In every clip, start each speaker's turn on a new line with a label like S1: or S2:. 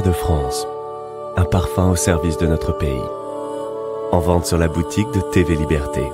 S1: de France, un parfum au service de notre pays. En vente sur la boutique de TV Liberté.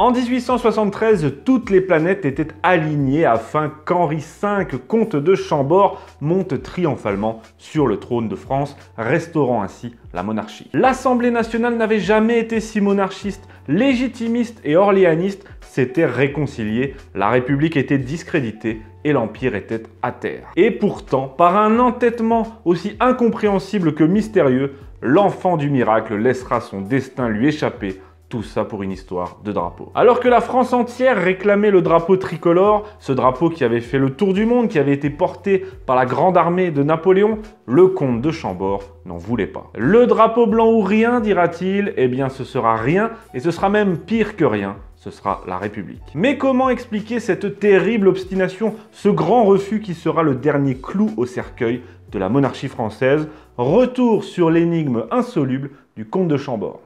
S1: En 1873, toutes les planètes étaient alignées afin qu'Henri V, comte de Chambord, monte triomphalement sur le trône de France, restaurant ainsi la monarchie. L'Assemblée nationale n'avait jamais été si monarchiste, légitimiste et orléaniste, s'était réconciliée, la République était discréditée et l'Empire était à terre. Et pourtant, par un entêtement aussi incompréhensible que mystérieux, l'enfant du miracle laissera son destin lui échapper tout ça pour une histoire de drapeau. Alors que la France entière réclamait le drapeau tricolore, ce drapeau qui avait fait le tour du monde, qui avait été porté par la grande armée de Napoléon, le comte de Chambord n'en voulait pas. Le drapeau blanc ou rien, dira-t-il, eh bien ce sera rien, et ce sera même pire que rien, ce sera la République. Mais comment expliquer cette terrible obstination, ce grand refus qui sera le dernier clou au cercueil de la monarchie française Retour sur l'énigme insoluble du comte de Chambord.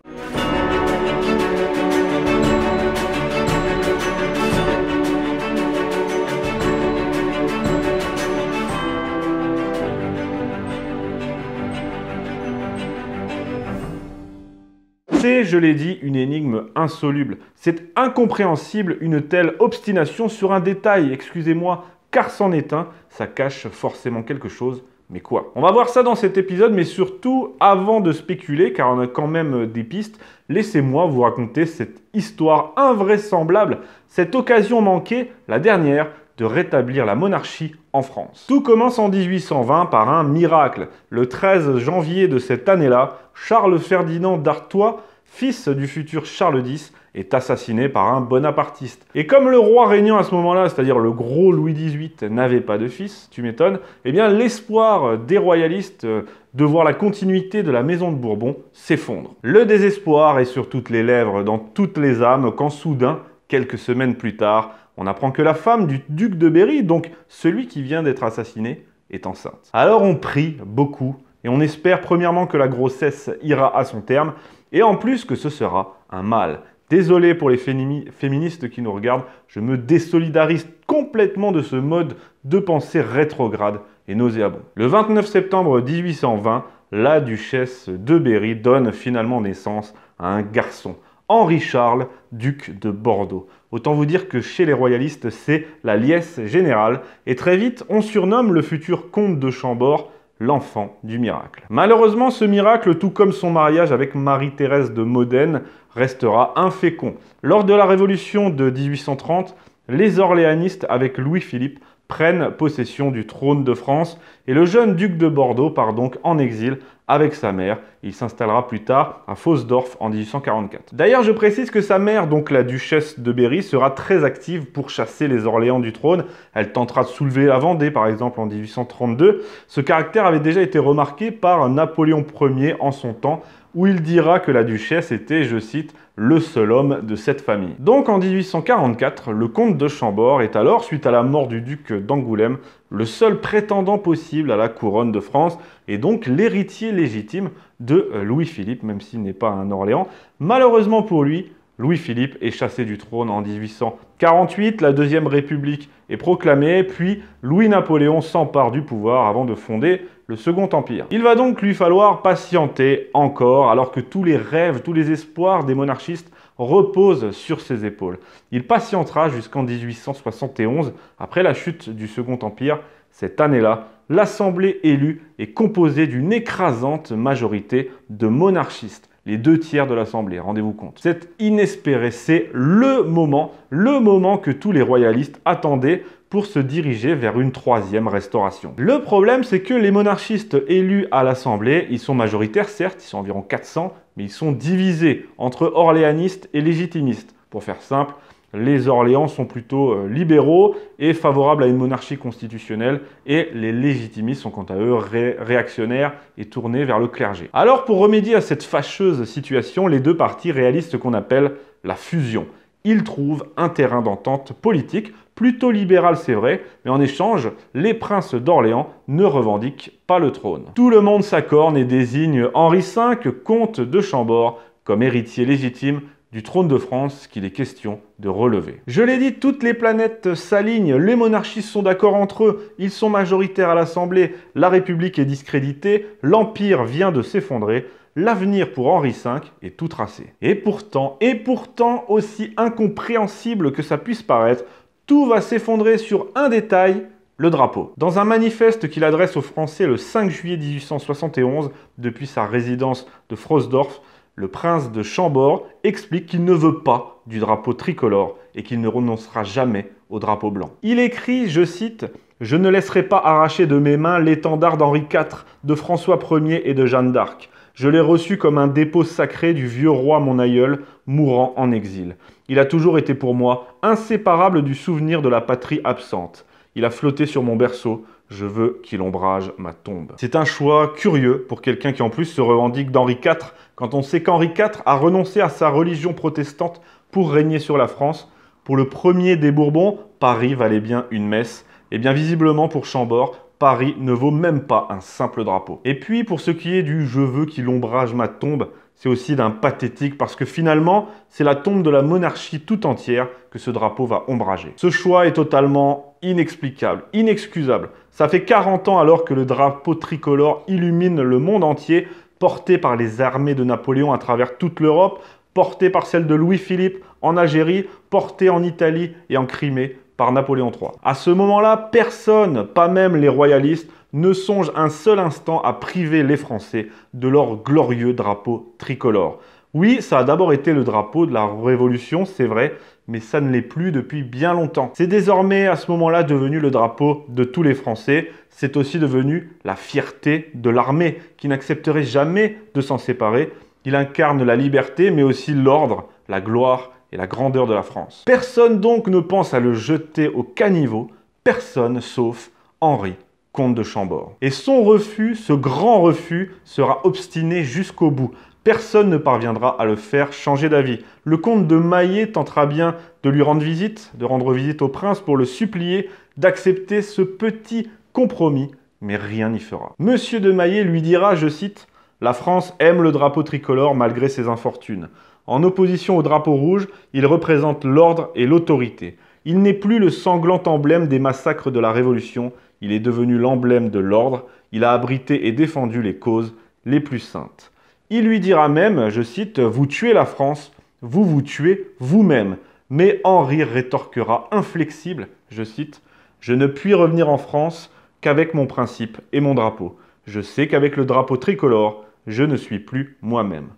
S1: C'est, je l'ai dit, une énigme insoluble. C'est incompréhensible une telle obstination sur un détail, excusez-moi, car c'en est un, ça cache forcément quelque chose. Mais quoi On va voir ça dans cet épisode, mais surtout, avant de spéculer, car on a quand même euh, des pistes, laissez-moi vous raconter cette histoire invraisemblable, cette occasion manquée, la dernière, de rétablir la monarchie en France. Tout commence en 1820 par un miracle. Le 13 janvier de cette année-là, Charles Ferdinand d'Artois fils du futur Charles X, est assassiné par un bonapartiste. Et comme le roi régnant à ce moment-là, c'est-à-dire le gros Louis XVIII, n'avait pas de fils, tu m'étonnes, eh bien l'espoir des royalistes de voir la continuité de la maison de Bourbon s'effondre. Le désespoir est sur toutes les lèvres, dans toutes les âmes, quand soudain, quelques semaines plus tard, on apprend que la femme du duc de Berry, donc celui qui vient d'être assassiné, est enceinte. Alors on prie beaucoup et on espère premièrement que la grossesse ira à son terme, et en plus que ce sera un mâle. Désolé pour les féministes qui nous regardent, je me désolidarise complètement de ce mode de pensée rétrograde et nauséabond. Le 29 septembre 1820, la duchesse de Berry donne finalement naissance à un garçon, Henri Charles, duc de Bordeaux. Autant vous dire que chez les royalistes, c'est la liesse générale, et très vite, on surnomme le futur comte de Chambord l'enfant du miracle. Malheureusement, ce miracle, tout comme son mariage avec Marie-Thérèse de Modène, restera infécond. Lors de la Révolution de 1830, les orléanistes avec Louis-Philippe prennent possession du trône de France et le jeune duc de Bordeaux part donc en exil avec sa mère. Il s'installera plus tard à Fosdorf en 1844. D'ailleurs, je précise que sa mère, donc la duchesse de Berry, sera très active pour chasser les Orléans du trône. Elle tentera de soulever la Vendée, par exemple, en 1832. Ce caractère avait déjà été remarqué par Napoléon Ier en son temps, où il dira que la duchesse était, je cite, le seul homme de cette famille. Donc en 1844, le comte de Chambord est alors, suite à la mort du duc d'Angoulême, le seul prétendant possible à la couronne de France et donc l'héritier légitime de euh, Louis-Philippe, même s'il n'est pas un Orléans. Malheureusement pour lui, Louis-Philippe est chassé du trône en 1844. 48, la Deuxième République est proclamée, puis Louis-Napoléon s'empare du pouvoir avant de fonder le Second Empire. Il va donc lui falloir patienter encore, alors que tous les rêves, tous les espoirs des monarchistes reposent sur ses épaules. Il patientera jusqu'en 1871, après la chute du Second Empire. Cette année-là, l'Assemblée élue est composée d'une écrasante majorité de monarchistes les deux tiers de l'Assemblée, rendez-vous compte. C'est inespéré, c'est le moment, le moment que tous les royalistes attendaient pour se diriger vers une troisième restauration. Le problème, c'est que les monarchistes élus à l'Assemblée, ils sont majoritaires, certes, ils sont environ 400, mais ils sont divisés entre orléanistes et légitimistes. Pour faire simple, les Orléans sont plutôt euh, libéraux et favorables à une monarchie constitutionnelle, et les légitimistes sont quant à eux réactionnaires et tournés vers le clergé. Alors pour remédier à cette fâcheuse situation, les deux partis réalisent ce qu'on appelle la fusion. Ils trouvent un terrain d'entente politique, plutôt libéral c'est vrai, mais en échange, les princes d'Orléans ne revendiquent pas le trône. Tout le monde s'accorde et désigne Henri V, comte de Chambord, comme héritier légitime du trône de France qu'il est question de relever. Je l'ai dit, toutes les planètes s'alignent, les monarchistes sont d'accord entre eux, ils sont majoritaires à l'Assemblée, la République est discréditée, l'Empire vient de s'effondrer, l'avenir pour Henri V est tout tracé. Et pourtant, et pourtant, aussi incompréhensible que ça puisse paraître, tout va s'effondrer sur un détail, le drapeau. Dans un manifeste qu'il adresse aux Français le 5 juillet 1871, depuis sa résidence de Frosdorf, le prince de Chambord explique qu'il ne veut pas du drapeau tricolore et qu'il ne renoncera jamais au drapeau blanc. Il écrit, je cite, Je ne laisserai pas arracher de mes mains l'étendard d'Henri IV, de François Ier et de Jeanne d'Arc. Je l'ai reçu comme un dépôt sacré du vieux roi mon aïeul, mourant en exil. Il a toujours été pour moi inséparable du souvenir de la patrie absente. Il a flotté sur mon berceau, je veux qu'il ombrage ma tombe. C'est un choix curieux pour quelqu'un qui en plus se revendique d'Henri IV, quand on sait qu'Henri IV a renoncé à sa religion protestante pour régner sur la France. Pour le premier des Bourbons, Paris valait bien une messe. Et eh bien visiblement pour Chambord, Paris ne vaut même pas un simple drapeau. Et puis pour ce qui est du je veux qu'il ombrage ma tombe, c'est aussi d'un pathétique parce que finalement, c'est la tombe de la monarchie tout entière que ce drapeau va ombrager. Ce choix est totalement inexplicable, inexcusable. Ça fait 40 ans alors que le drapeau tricolore illumine le monde entier, porté par les armées de Napoléon à travers toute l'Europe, porté par celle de Louis-Philippe en Algérie, porté en Italie et en Crimée, Napoléon III. À ce moment-là, personne, pas même les royalistes, ne songe un seul instant à priver les Français de leur glorieux drapeau tricolore. Oui, ça a d'abord été le drapeau de la Révolution, c'est vrai, mais ça ne l'est plus depuis bien longtemps. C'est désormais à ce moment-là devenu le drapeau de tous les Français, c'est aussi devenu la fierté de l'armée, qui n'accepterait jamais de s'en séparer. Il incarne la liberté, mais aussi l'ordre, la gloire et la grandeur de la France. Personne donc ne pense à le jeter au caniveau, personne sauf Henri, comte de Chambord. Et son refus, ce grand refus, sera obstiné jusqu'au bout. Personne ne parviendra à le faire changer d'avis. Le comte de Maillet tentera bien de lui rendre visite, de rendre visite au prince pour le supplier d'accepter ce petit compromis, mais rien n'y fera. Monsieur de Maillet lui dira, je cite, la France aime le drapeau tricolore malgré ses infortunes. En opposition au drapeau rouge, il représente l'ordre et l'autorité. Il n'est plus le sanglant emblème des massacres de la Révolution, il est devenu l'emblème de l'ordre, il a abrité et défendu les causes les plus saintes. Il lui dira même, je cite, Vous tuez la France, vous vous tuez vous-même. Mais Henri rétorquera inflexible, je cite, Je ne puis revenir en France qu'avec mon principe et mon drapeau. Je sais qu'avec le drapeau tricolore, je ne suis plus moi-même.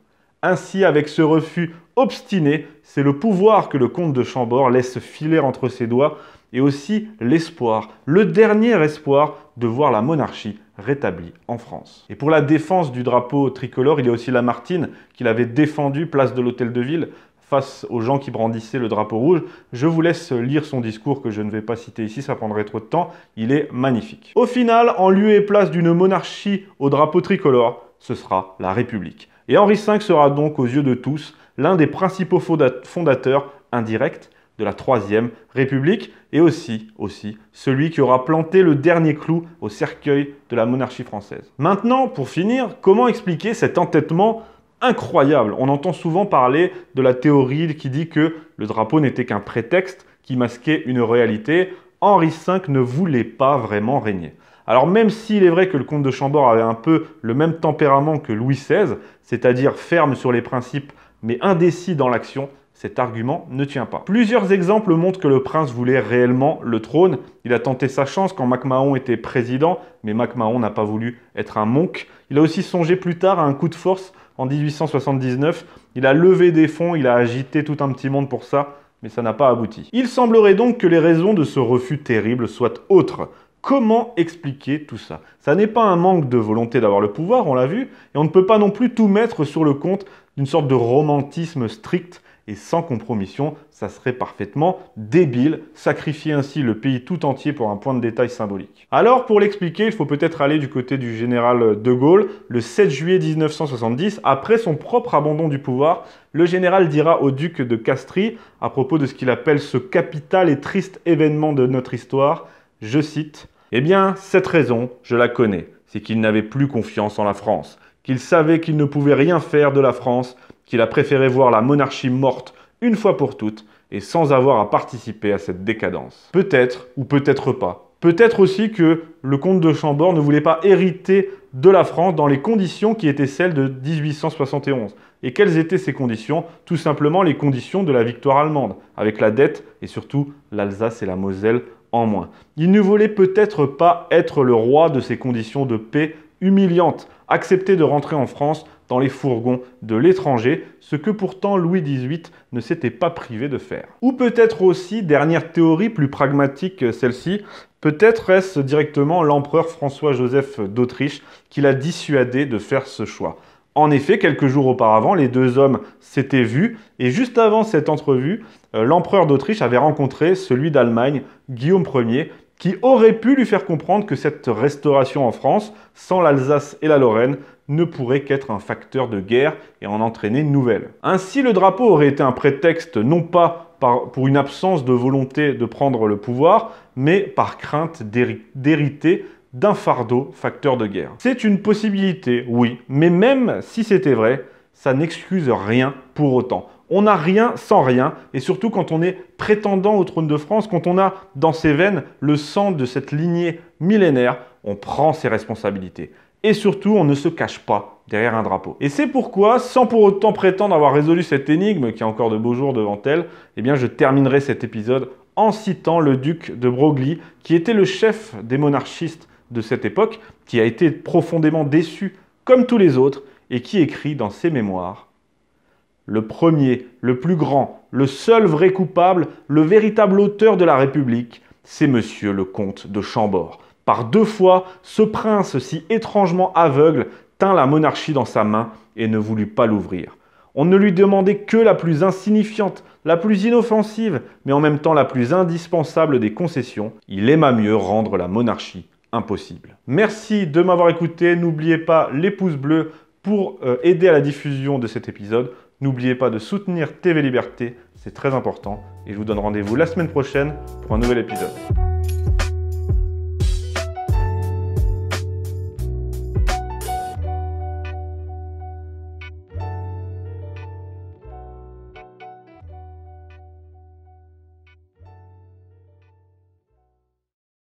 S1: Ainsi, avec ce refus obstiné, c'est le pouvoir que le comte de Chambord laisse filer entre ses doigts et aussi l'espoir, le dernier espoir de voir la monarchie rétablie en France. Et pour la défense du drapeau tricolore, il y a aussi Lamartine qu'il avait défendu place de l'Hôtel de Ville face aux gens qui brandissaient le drapeau rouge. Je vous laisse lire son discours que je ne vais pas citer ici, ça prendrait trop de temps. Il est magnifique. Au final, en lieu et place d'une monarchie au drapeau tricolore, ce sera la République. Et Henri V sera donc aux yeux de tous l'un des principaux fondateurs indirects de la Troisième République et aussi, aussi celui qui aura planté le dernier clou au cercueil de la monarchie française. Maintenant, pour finir, comment expliquer cet entêtement incroyable On entend souvent parler de la théorie qui dit que le drapeau n'était qu'un prétexte qui masquait une réalité. Henri V ne voulait pas vraiment régner. Alors même s'il est vrai que le comte de Chambord avait un peu le même tempérament que Louis XVI, c'est-à-dire ferme sur les principes mais indécis dans l'action, cet argument ne tient pas. Plusieurs exemples montrent que le prince voulait réellement le trône. Il a tenté sa chance quand MacMahon était président, mais MacMahon n'a pas voulu être un monk. Il a aussi songé plus tard à un coup de force en 1879. Il a levé des fonds, il a agité tout un petit monde pour ça, mais ça n'a pas abouti. Il semblerait donc que les raisons de ce refus terrible soient autres. Comment expliquer tout ça Ça n'est pas un manque de volonté d'avoir le pouvoir, on l'a vu, et on ne peut pas non plus tout mettre sur le compte d'une sorte de romantisme strict et sans compromission, ça serait parfaitement débile, sacrifier ainsi le pays tout entier pour un point de détail symbolique. Alors pour l'expliquer, il faut peut-être aller du côté du général de Gaulle. Le 7 juillet 1970, après son propre abandon du pouvoir, le général dira au duc de Castries, à propos de ce qu'il appelle ce capital et triste événement de notre histoire, je cite, eh bien, cette raison, je la connais. C'est qu'il n'avait plus confiance en la France, qu'il savait qu'il ne pouvait rien faire de la France, qu'il a préféré voir la monarchie morte une fois pour toutes et sans avoir à participer à cette décadence. Peut-être ou peut-être pas. Peut-être aussi que le comte de Chambord ne voulait pas hériter de la France dans les conditions qui étaient celles de 1871. Et quelles étaient ces conditions Tout simplement les conditions de la victoire allemande, avec la dette et surtout l'Alsace et la Moselle moins. Il ne voulait peut-être pas être le roi de ces conditions de paix humiliantes, accepter de rentrer en France dans les fourgons de l'étranger, ce que pourtant Louis XVIII ne s'était pas privé de faire. Ou peut-être aussi, dernière théorie plus pragmatique celle-ci, peut-être est-ce directement l'empereur François-Joseph d'Autriche qui l'a dissuadé de faire ce choix. En effet, quelques jours auparavant, les deux hommes s'étaient vus et juste avant cette entrevue, euh, l'empereur d'Autriche avait rencontré celui d'Allemagne, Guillaume Ier, qui aurait pu lui faire comprendre que cette restauration en France, sans l'Alsace et la Lorraine, ne pourrait qu'être un facteur de guerre et en entraîner une nouvelle. Ainsi, le drapeau aurait été un prétexte non pas pour une absence de volonté de prendre le pouvoir, mais par crainte d'hériter d'un fardeau facteur de guerre. C'est une possibilité, oui, mais même si c'était vrai, ça n'excuse rien pour autant. On n'a rien sans rien, et surtout quand on est prétendant au trône de France, quand on a dans ses veines le sang de cette lignée millénaire, on prend ses responsabilités. Et surtout, on ne se cache pas derrière un drapeau. Et c'est pourquoi, sans pour autant prétendre avoir résolu cette énigme qui a encore de beaux jours devant elle, eh bien je terminerai cet épisode en citant le duc de Broglie, qui était le chef des monarchistes de cette époque, qui a été profondément déçu comme tous les autres, et qui écrit dans ses mémoires Le premier, le plus grand, le seul vrai coupable, le véritable auteur de la République, c'est monsieur le comte de Chambord. Par deux fois, ce prince si étrangement aveugle tint la monarchie dans sa main et ne voulut pas l'ouvrir. On ne lui demandait que la plus insignifiante, la plus inoffensive, mais en même temps la plus indispensable des concessions. Il aima mieux rendre la monarchie impossible. Merci de m'avoir écouté. N'oubliez pas les pouces bleus pour euh, aider à la diffusion de cet épisode. N'oubliez pas de soutenir TV Liberté, c'est très important. Et je vous donne rendez-vous la semaine prochaine pour un nouvel épisode.